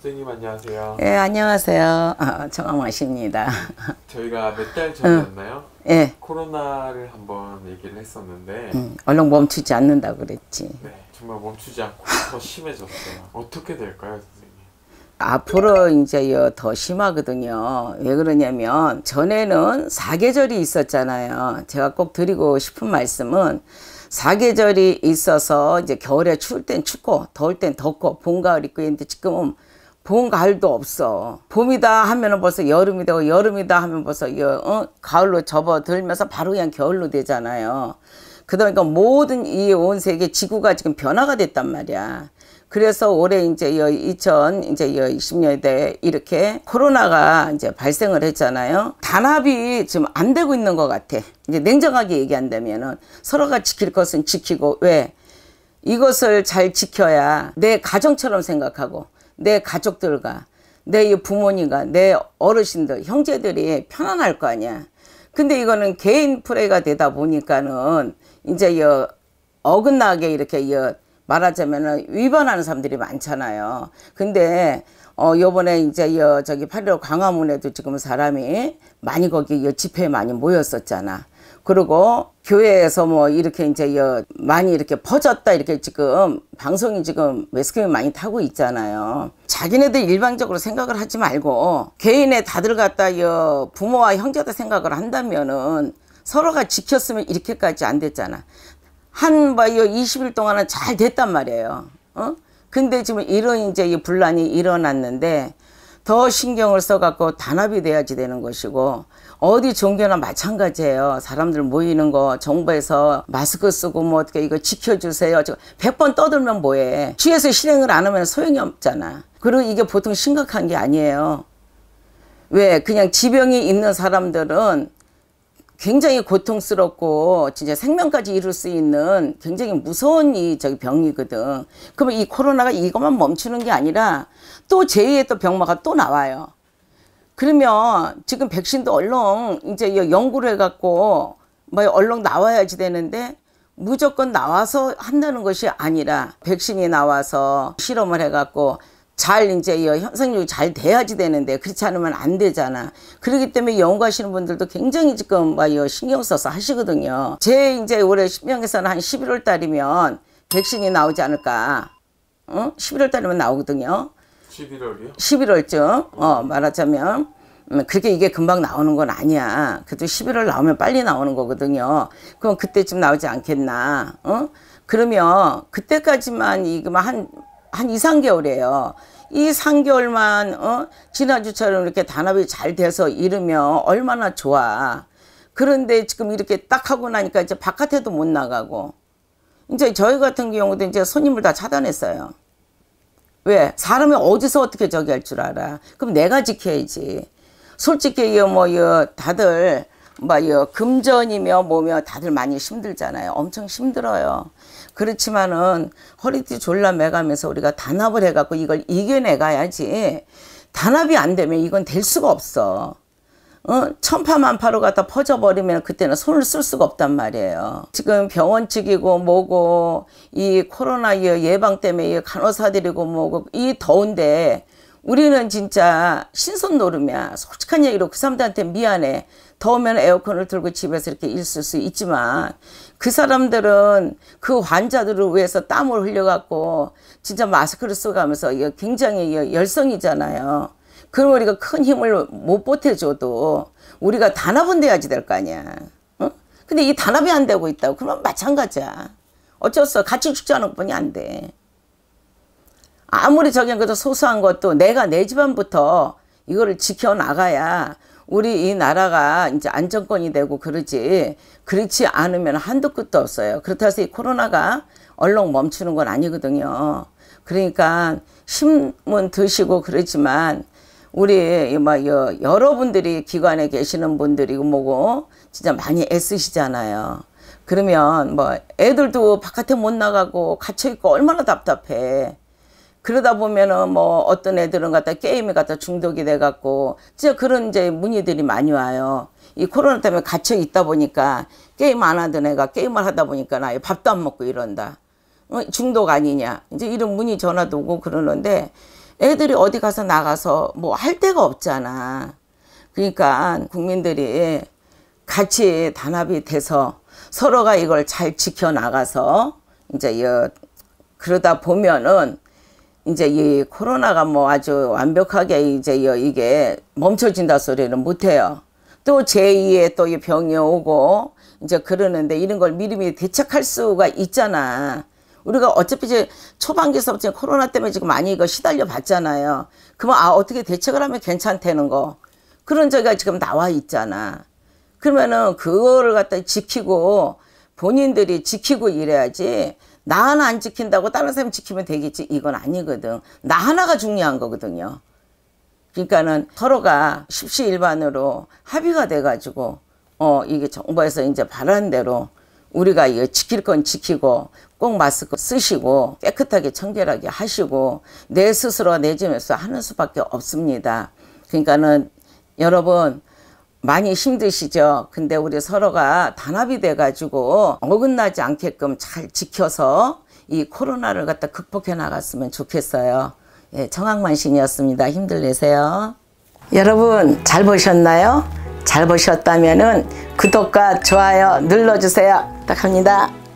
선생님 안녕하세요. 예, 안녕하세요. 정아마십니다. 저희가 몇 달 전이었나요? 응. 예. 코로나를 한번 얘기를 했었는데 응. 얼른 멈추지 않는다 그랬지. 네, 정말 멈추지 않고 더 심해졌어요. 어떻게 될까요, 앞으로 이제 더 심하거든요. 왜 그러냐면 전에는 사계절이 있었잖아요. 제가 꼭 드리고 싶은 말씀은 사계절이 있어서 이제 겨울에 추울 땐 춥고 더울 땐 덥고 봄 가을 있고 했는데 지금은 봄, 가을도 없어. 봄이다 하면은 벌써 여름이 되고, 여름이다 하면 벌써, 여, 어? 가을로 접어들면서 바로 그냥 겨울로 되잖아요. 그러니까 모든 이 온 세계 지구가 지금 변화가 됐단 말이야. 그래서 올해 이제 2000, 이제 20년대 이렇게 코로나가 이제 발생을 했잖아요. 단합이 지금 안 되고 있는 것 같아. 이제 냉정하게 얘기한다면은 서로가 지킬 것은 지키고, 왜? 이것을 잘 지켜야 내 가정처럼 생각하고 내 가족들과 내 부모님과 내 어르신들 형제들이 편안할 거 아니야 근데 이거는 개인 플레이가 되다 보니까는 이제 여 어긋나게 이렇게 여 말하자면 위반하는 사람들이 많잖아요. 근데 어 요번에 이제 여 저기 8.15 광화문에도 지금 사람이 많이 거기 여 집회에 많이 모였었잖아. 그리고 교회에서 뭐 이렇게 이제 여 많이 이렇게 퍼졌다 이렇게 지금 방송이 지금 매스컴이 많이 타고 있잖아요. 자기네들 일방적으로 생각을 하지 말고 개인의 다들 갖다 여 부모와 형제들 생각을 한다면은 서로가 지켰으면 이렇게까지 안 됐잖아. 한 바이오 뭐, 20일 동안은 잘 됐단 말이에요. 어? 근데 지금 이런 이제 이 분란이 일어났는데 더 신경을 써갖고 단합이 돼야지 되는 것이고 어디 종교나 마찬가지예요. 사람들 모이는 거 정부에서 마스크 쓰고 뭐 어떻게 이거 지켜주세요. 백번 떠들면 뭐해. 취해서 실행을 안 하면 소용이 없잖아. 그리고 이게 보통 심각한 게 아니에요. 왜 그냥 지병이 있는 사람들은 굉장히 고통스럽고 진짜 생명까지 이룰 수 있는 굉장히 무서운 이 저기 병이거든. 그러면 이 코로나가 이것만 멈추는 게 아니라 또 제2의 또 병마가 또 나와요. 그러면 지금 백신도 얼렁 이제 연구를 해갖고 뭐 얼렁 나와야지 되는데 무조건 나와서 한다는 것이 아니라 백신이 나와서 실험을 해갖고 잘 이제 현상력이 잘 돼야지 되는데 그렇지 않으면 안 되잖아. 그러기 때문에 연구하시는 분들도 굉장히 지금 막 뭐 신경 써서 하시거든요. 제 이제 올해 신명에서는 한 11월 달이면 백신이 나오지 않을까. 응? 11월 달이면 나오거든요. 11월이요? 11월쯤 어, 말하자면 음, 그렇게 이게 금방 나오는 건 아니야. 그래도 11월 나오면 빨리 나오는 거거든요. 그럼 그때쯤 나오지 않겠나. 응? 그러면 그때까지만 이거 그 뭐 한한 2, 3개월이에요. 이 3개월만 어? 지난주처럼 이렇게 단합이 잘 돼서 이르면 얼마나 좋아. 그런데 지금 이렇게 딱 하고 나니까 이제 바깥에도 못 나가고 이제 저희 같은 경우도 이제 손님을 다 차단했어요. 왜? 사람이 어디서 어떻게 저기 할 줄 알아. 그럼 내가 지켜야지. 솔직히 이뭐 다들 뭐 금전이며 뭐며 다들 많이 힘들잖아요. 엄청 힘들어요. 그렇지만은 허리띠 졸라 매가면서 우리가 단합을 해갖고 이걸 이겨내가야지. 단합이 안 되면 이건 될 수가 없어. 어? 천파만파로 갖다 퍼져버리면 그때는 손을 쓸 수가 없단 말이에요. 지금 병원 측이고 뭐고 이 코로나 예방 때문에 간호사들이고 뭐고 이 더운데 우리는 진짜 신선 노름이야. 솔직한 얘기로 그 사람들한테 미안해. 더우면 에어컨을 틀고 집에서 이렇게 있을 수 있지만 그 사람들은 그 환자들을 위해서 땀을 흘려갖고 진짜 마스크를 써가면서 이거 굉장히 열성이잖아요. 그럼 우리가 큰 힘을 못 보태줘도 우리가 단합은 돼야지 될 거 아니야. 응? 근데 이 단합이 안 되고 있다고 그러면 마찬가지야. 어쩔 수 없어. 같이 죽자는을 뿐이 안 돼. 아무리 저게 그래도 소소한 것도 내가 내 집안부터 이거를 지켜나가야 우리 이 나라가 이제 안정권이 되고 그러지 그렇지 않으면 한도 끝도 없어요. 그렇다 해서 이 코로나가 얼렁 멈추는 건 아니거든요. 그러니까 힘은 드시고 그렇지만 우리 막 뭐 여러분들이 기관에 계시는 분들이고 뭐고 진짜 많이 애쓰시잖아요. 그러면 뭐 애들도 바깥에 못 나가고 갇혀 있고 얼마나 답답해. 그러다 보면은 뭐 어떤 애들은 갖다 게임에 갖다 중독이 돼 갖고 진짜 그런 이제 문의들이 많이 와요. 이 코로나 때문에 갇혀 있다 보니까 게임 안 하던 애가 게임을 하다 보니까 나 밥도 안 먹고 이런다. 어, 중독 아니냐. 이제 이런 문의 전화도 오고 그러는데 애들이 어디 가서 나가서 뭐 할 데가 없잖아. 그러니까 국민들이 같이 단합이 돼서 서로가 이걸 잘 지켜나가서 이제 여, 그러다 보면은 이제 이 코로나가 뭐 아주 완벽하게 이제 이게 멈춰진다 소리는 못해요. 또 제2의 또 이 병이 오고 이제 그러는데 이런 걸 미리미리 대책할 수가 있잖아. 우리가 어차피 이제 초반기에서 지금 코로나 때문에 지금 많이 이거 시달려 봤잖아요. 그러면 아 어떻게 대책을 하면 괜찮다는 거 그런 저기가 지금 나와 있잖아. 그러면은 그거를 갖다 지키고 본인들이 지키고 이래야지 나 하나 안 지킨다고 다른 사람 지키면 되겠지 이건 아니거든 나 하나가 중요한 거거든요 그러니까는 서로가 십시일반으로 합의가 돼 가지고 어 이게 정부에서 이제 바라는 대로 우리가 이거 지킬 건 지키고 꼭 마스크 쓰시고 깨끗하게 청결하게 하시고 내 스스로 내 집에서 하는 수밖에 없습니다. 그러니까는 여러분 많이 힘드시죠. 근데 우리 서로가 단합이 돼가지고 어긋나지 않게끔 잘 지켜서 이 코로나를 갖다 극복해 나갔으면 좋겠어요. 예, 청학만신이었습니다. 힘들 내세요. 여러분 잘 보셨나요? 잘 보셨다면 은 구독과 좋아요 눌러주세요. 부탁합니다.